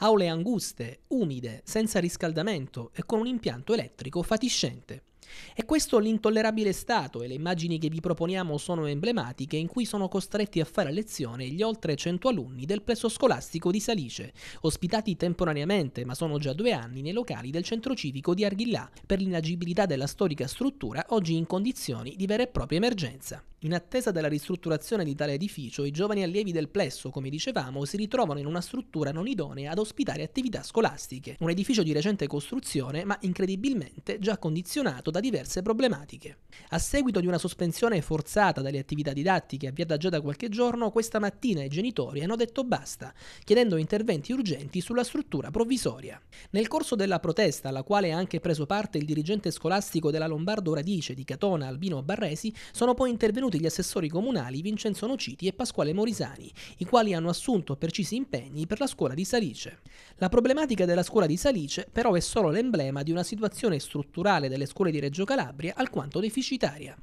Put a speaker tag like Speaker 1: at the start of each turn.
Speaker 1: aule anguste, umide, senza riscaldamento e con un impianto elettrico fatiscente. È questo l'intollerabile stato e le immagini che vi proponiamo sono emblematiche in cui sono costretti a fare lezione gli oltre 100 alunni del plesso scolastico di Salice, ospitati temporaneamente, ma sono già due anni, nei locali del centro civico di Arghillà, per l'inagibilità della storica struttura oggi in condizioni di vera e propria emergenza. In attesa della ristrutturazione di tale edificio, i giovani allievi del plesso, come dicevamo, si ritrovano in una struttura non idonea ad ospitare attività scolastiche, un edificio di recente costruzione ma incredibilmente già condizionato da diverse problematiche. A seguito di una sospensione forzata dalle attività didattiche avviata già da qualche giorno, questa mattina i genitori hanno detto basta, chiedendo interventi urgenti sulla struttura provvisoria. Nel corso della protesta, alla quale ha anche preso parte il dirigente scolastico della Lombardo Radice di Catona, Albino Barresi, sono poi intervenuti venuti gli assessori comunali Vincenzo Nociti e Pasquale Morisani, i quali hanno assunto precisi impegni per la scuola di Salice. La problematica della scuola di Salice però è solo l'emblema di una situazione strutturale delle scuole di Reggio Calabria alquanto deficitaria.